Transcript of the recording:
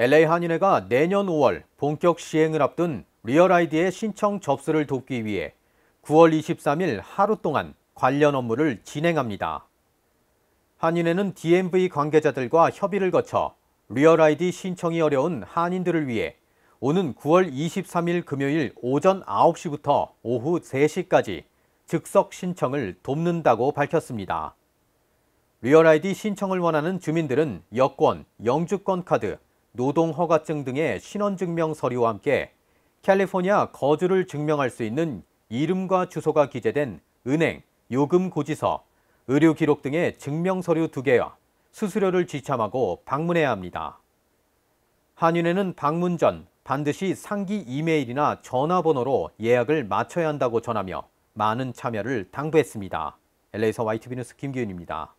LA 한인회가 내년 5월 본격 시행을 앞둔 리얼아이디의 신청 접수를 돕기 위해 9월 23일 하루 동안 관련 업무를 진행합니다. 한인회는 DMV 관계자들과 협의를 거쳐 리얼아이디 신청이 어려운 한인들을 위해 오는 9월 23일 금요일 오전 9시부터 오후 3시까지 즉석 신청을 돕는다고 밝혔습니다. 리얼아이디 신청을 원하는 주민들은 여권, 영주권 카드, 노동 허가증 등의 신원증명 서류와 함께 캘리포니아 거주를 증명할 수 있는 이름과 주소가 기재된 은행, 요금 고지서, 의료 기록 등의 증명 서류 2개와 수수료를 지참하고 방문해야 합니다. 한인회는 방문 전 반드시 상기 이메일이나 전화번호로 예약을 마쳐야 한다고 전하며 많은 참여를 당부했습니다. LA에서 YTV 뉴스 김기윤입니다.